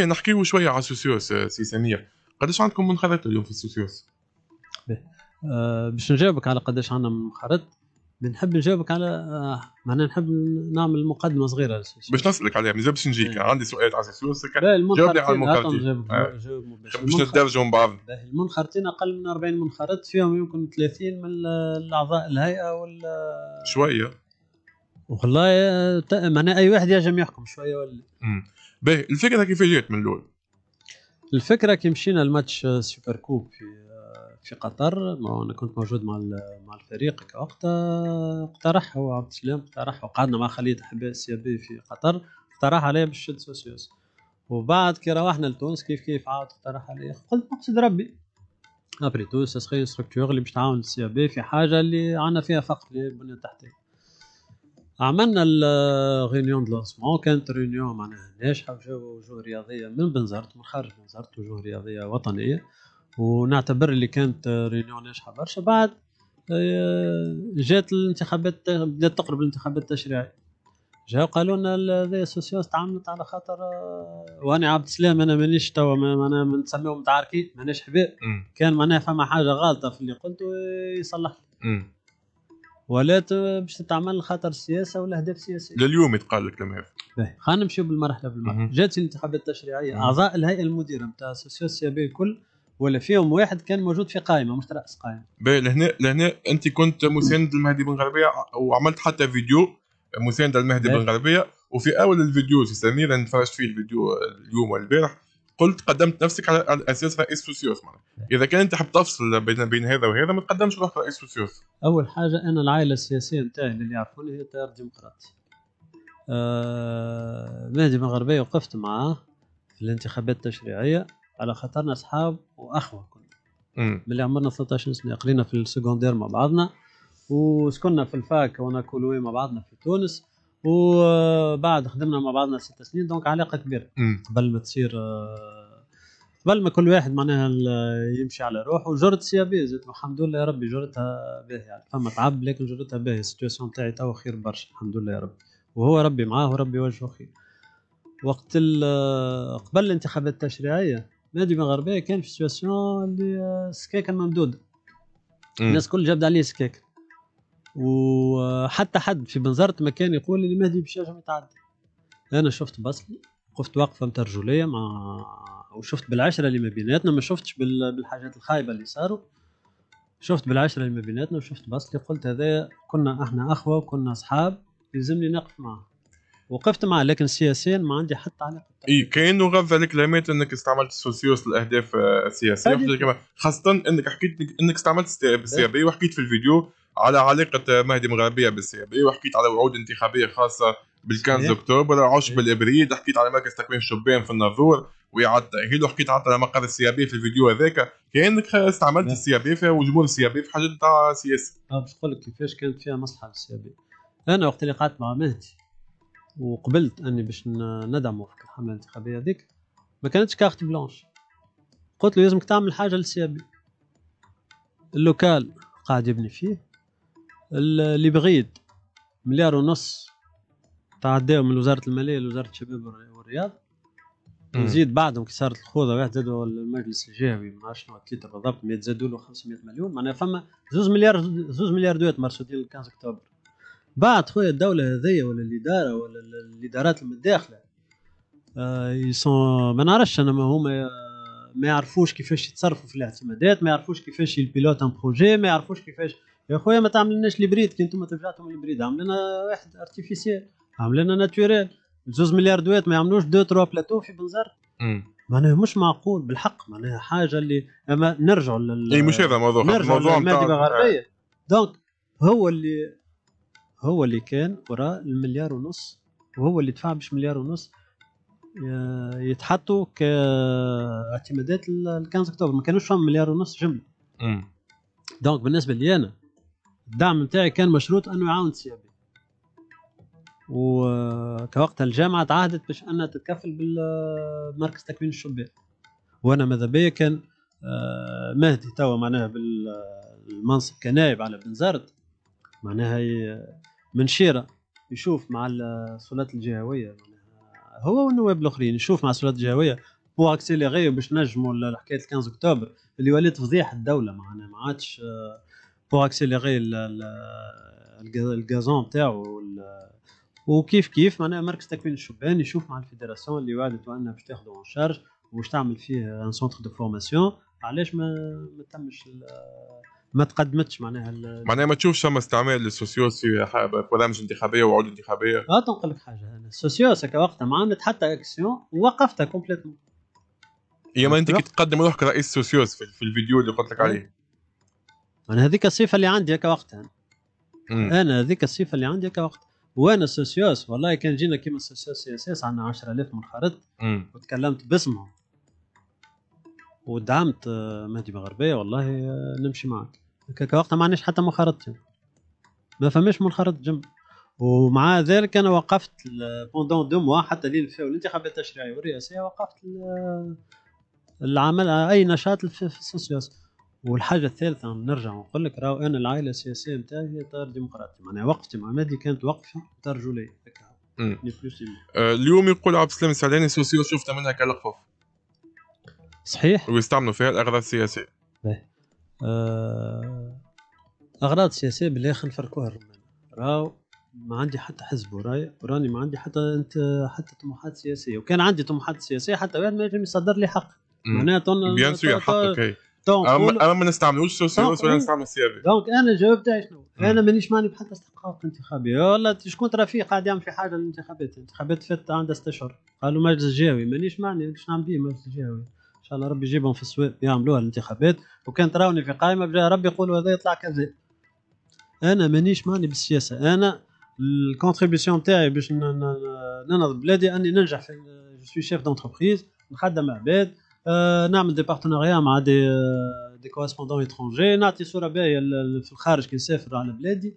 إيه، نحكيو شويه على السوسيوس آه، سي سمير قداش عندكم منخرط اليوم في السوسيوس أه باش نجاوبك على قداش عندنا منخرط نحب نجاوبك على آه معناها نحب نعمل مقدمه صغيره باش نسالك عليها مازال باش نجيك ايه. عندي سؤال على السوسيوس جاوبني على المنخرطين آه. باش نتدرجوا من بعض المنخرطين اقل من 40 منخرط فيهم يمكن 30 من الاعضاء الهيئه وال شويه والله آه، معناها اي واحد ينجم يحكم شويه ولا باهي الفكره كيف جات من الاول الفكره كي مشينا الماتش سوبر كوب في في قطر انا كنت موجود مع مع الفريق وقتها اقترح هو عبد السلام اقترح وقعدنا مع خليل حباس يابي في قطر اقترح عليه باش نشد سوسيوس وبعد كي روحنا لتونس كيف كيف عاود اقترح عليه قلت نقصد ربي ابري تو سخي ستركتور اللي باش تعاون السي بي في حاجه اللي عندنا فيها فقر البنيه التحتيه عملنا الغينيون دو لونسمون كانت ريونيون معناها ناجحه وجاو وجوه رياضيه من بنزرت من خارج بنزرت وجوه رياضيه وطنيه ونعتبر اللي كانت ريونيون ناجحه برشا بعد آه، جات الانتخابات بدات تقرب الانتخابات التشريعيه جاو قالوا لنا ذي السوسيوس تعاملت على خاطر آه، وانا عبد السلام انا مانيش توا معناها ما نسميهم متعاركين مانيش حباب كان معناها فما حاجه غالطه في اللي قلته يصلح لي ولا باش تتعمل خاطر السياسه ولا اهداف سياسيه لليوم يتقال لك لما خلينا نمشيو بالمرحله بالمرحله جات الانتخابات التشريعيه اعضاء الهيئه المديره نتاع سي بي الكل ولا فيهم واحد كان موجود في قائمه مش راس قائمه. باهي لهنا لهنا انت كنت مساند المهدي بن غربيه وعملت حتى فيديو مساند المهدي بن غربيه وفي اول الفيديو سي سمير انا تفرجت فيه الفيديو اليوم والبارح قلت قدمت نفسك على اساس رئيس سوسيوس معناها اذا كان انت حاب تفصل بين بين هذا وهذا ما تقدمش روحك رئيس سوسيوس اول حاجه انا العائله السياسيه نتاعي اللي يعرفوني هي التيار الديمقراطي آه مهدي مغربي وقفت معاه في الانتخابات التشريعيه على خاطرنا اصحاب واخوه كنا ملي عمرنا 13 سنه قرينا في السكوندير مع بعضنا وسكننا في الفاك وانا كلوي مع بعضنا في تونس وبعد خدمنا مع بعضنا ست سنين دونك علاقه كبيره قبل ما تصير آه قبل ما كل واحد معناها يمشي على روحه جرت ابي زيت الحمد لله يا ربي جرتها باهي يعني فما تعب لكن جرتها باهي السيتواسيون تاعي توا خير برشا الحمد لله يا ربي وهو ربي معاه وربي وجهه خير وقت قبل الانتخابات التشريعيه نادي مغربية كان في سيتواسيون اللي آه، سكاكن ممدودة الناس كل جابت عليه سكاك وحتى آه، حد في بنزرت ما كان يقول اللي مهدي باش يتعدى انا شفت بصلي وقفت واقفه متاع رجوليه مع وشفت بالعشره اللي ما بيناتنا ما شفتش بالحاجات الخايبه اللي صاروا شفت بالعشره اللي ما بيناتنا وشفت اللي قلت هذا كنا احنا اخوه وكنا اصحاب يلزمني نقف معه وقفت معه لكن سياسيا ما عندي حتى علاقه اي كانه غض على كلمات انك استعملت السوسيوس لاهداف آه، سياسيه خاصه انك حكيت انك استعملت السي بي وحكيت في الفيديو على علاقه مهدي مغربيه بالسي بي وحكيت على وعود انتخابيه خاصه بال 15 اكتوبر عشب الابريد حكيت على مركز تكوين الشبان في الناظور ويعاد حكيت وحكيت حتى مقر السي بي في الفيديو هذاك كانك استعملت نعم. السي السيابي وجمهور السي بي في حاجه نتاع سياسه. أه، باش نقول لك كيفاش كانت فيها مصلحه للسي بي. انا وقت اللي قعدت مع مهدي وقبلت اني باش ندعمه في الحمله الانتخابيه هذيك ما كانتش كارت بلانش قلت له لازمك تعمل حاجه للسي بي. اللوكال قاعد يبني فيه اللي بغيت مليار ونص تعداو من وزاره الماليه لوزاره الشباب والرياضه وزيد بعدهم كي صارت الخوضه واحد زادوا المجلس الجهوي ما عرفتش شنو التيتر بالضبط زادوا له 500 مليون معناها فما زوز مليار زوز مليار دوات مرصودين ديال 15 اكتوبر بعد خويا الدوله هذيا ولا الاداره ولا الادارات المداخله آه يسون ما نعرفش انا ما هما ما يعرفوش كيفاش يتصرفوا في الاعتمادات ما يعرفوش كيفاش يبيلوت ان بروجي ما يعرفوش كيفاش يا خويا ما تعملناش ليبريد كي انتم ترجعتهم ليبريد عملنا واحد ارتيفيسيال عملنا ناتوريل زوز مليار دويت ما يعملوش دو تروا بلاتو في بنزرت معناها مش معقول بالحق معناها حاجه اللي اما نرجعوا لل اي مش هذا موضوع نرجعوا للمادة الغربيه دونك آه. هو اللي هو اللي كان وراء المليار ونص وهو اللي دفع باش مليار ونص يتحطوا كاعتمادات ال 15 اكتوبر ما كانوش فهم مليار ونص جمله دونك بالنسبه لي انا الدعم نتاعي كان مشروط انه يعاون سي وكوقتها الجامعه تعهدت باش انها تتكفل بالمركز تكوين الشبان وانا ماذا بيا كان آه، مهدي توا معناها بالمنصب كنائب على بن زرد معناها منشيره يشوف مع السلطات الجهويه هو والنواب الاخرين يشوف مع السلطات الجهويه بو اكسيليغي باش نجموا حكايه 15 اكتوبر اللي ولات فضيحه الدوله معناها ما عادش آه، بو اكسيليغي الغازون نتاعو وكيف كيف معناها مركز تكوين الشبان يشوف مع الفيدراسيون اللي وعدت انها باش تاخذ اون شارج وباش تعمل فيه ان سونتر دو فورماسيون علاش ما ما تمش ما تقدمتش معناها معناها ما تشوفش فما استعمال للسوسيوس في برامج انتخابيه وعود انتخابيه اه نقول لك حاجه انا السوسيوس هكا وقتها ما عملت حتى اكسيون وقفتها كومبليتمون يا ما انت كي تقدم روحك رئيس سوسيوس في, في الفيديو اللي قلت لك آه. عليه انا هذيك الصفه اللي عندي هكا وقتها انا هذيك الصفه اللي عندي هكا وقتها وانا سوسيوس والله كان جينا كيما سوسيوس سي اس اس عندنا 10000 منخرط وتكلمت باسمهم ودعمت آه، مهدي مغربيه والله آه، نمشي معك هكاك وقتها ما عندناش حتى منخرط ما فماش منخرط جنب ومع ذلك انا وقفت بوندون دو موا حتى لين فيها الانتخابات التشريعيه والرئاسيه وقفت آه، العمل اي نشاط في السوسيوس والحاجه الثالثه نرجع ونقول لك راهو انا العائله السياسيه نتاعي هي طار ديمقراطي معناها وقفتي مع مادي كانت وقفه طار رجوليه آه، اليوم يقول عبد السلام السعداني سوسيو شفت منها كالخوف صحيح ويستعملوا فيها الاغراض السياسيه آه... اغراض سياسيه بالاخر نفركوها الرومان راهو ما عندي حتى حزب وراي وراني ما عندي حتى انت حتى طموحات سياسيه وكان عندي طموحات سياسيه حتى واحد ما يجم يصدر لي حق معناها بيان سور حقك دونك انا ما نستعملوش سوشيال ولا نستعمل السي في دونك انا الجواب تاعي شنو؟ انا مانيش ماني بحال استحقاق انتخابي والله شكون ترى فيه قاعد يعمل في حاجه للانتخابات الانتخابات فاتت عندها ست اشهر قالوا مجلس الجهوي مانيش ماني باش نعمل به مجلس الجهوي ان شاء الله ربي يجيبهم في السويد يعملوها الانتخابات وكان تراوني في قائمه ربي يقولوا هذا يطلع كذا انا مانيش ماني بالسياسه انا الكونتريبيسيون تاعي باش ننهض بلادي اني ننجح في جو سوي شيف دونتربريز نخدم عباد Euh, نعمل دي بارتنريا مع دي دي كورسبوندون اترونجي نعطي صوره باهيه في الخارج كي نسافر على بلادي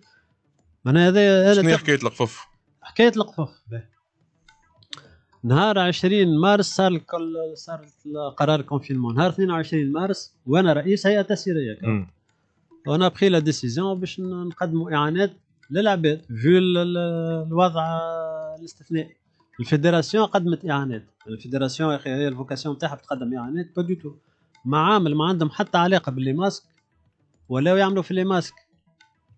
معناها هذا شنو هي حكايه القفف؟ حكايه القفف نهار 20 مارس صار الكل صار قرار الكونفينمون نهار 22 مارس وانا رئيس هيئه تسييريه وانا بخي لا ديسيزيون باش نقدموا اعانات للعباد في الوضع الاستثنائي الفيدراسيون قدمت اعانات الفيدراسيون يا اخي هي الفوكاسيون تاعها بتقدم اعانات با دو تو معامل ما عندهم حتى علاقه باللي ماسك ولاو يعملوا في اللي ماسك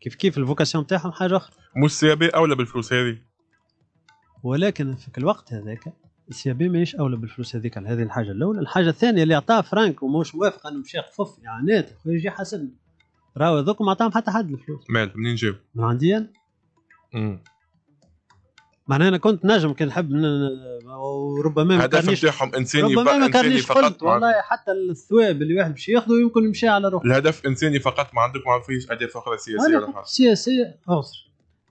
كيف كيف الفوكاسيون تاعهم حاجه اخرى مش سي بي اولى بالفلوس هذه ولكن في الوقت هذاك السي بي ماهيش اولى بالفلوس هذيك هذه الحاجه الاولى الحاجه الثانيه اللي عطاها فرانك وموش موافق انه مشى يخفف اعانات يجي حاسبنا راهو هذوك ما عطاهم حتى حد الفلوس مال منين جاب؟ من عندي انا؟ معناها انا كنت نجم كان نحب وربما ما كانش نتاعهم انساني ربما ما كانش قلت والله حتى الثواب اللي واحد باش ياخذه يمكن يمشي على روحه الهدف انساني فقط ما عندك ما فيش اهداف اخرى سياسيه ولا سياسيه اعذر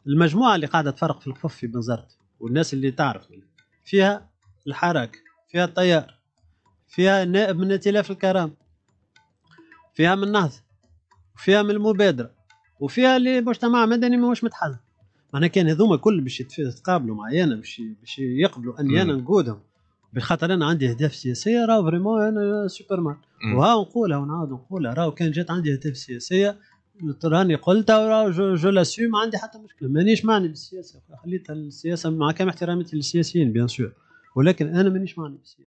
المجموعه اللي قاعده تفرق في الخف في بنزرت والناس اللي تعرف فيها الحراك فيها الطيار فيها نائب من ائتلاف الكرامه فيها من النهضه فيها من المبادره وفيها اللي مجتمع مدني ماهوش متحزن معناها كان هذوما كل باش يتقابلوا معايا انا باش باش يقبلوا اني انا نقودهم بخاطر انا عندي اهداف سياسيه راه فريمون انا سوبر مان وها نقولها ونعاود نقولها راه كان جات عندي اهداف سياسيه راني قلتها وراه جو, جو لاسيوم عندي حتى مشكله مانيش معني بالسياسه خليتها السياسه مع كامل احتراماتي للسياسيين بيان سور ولكن انا مانيش معني بالسياسه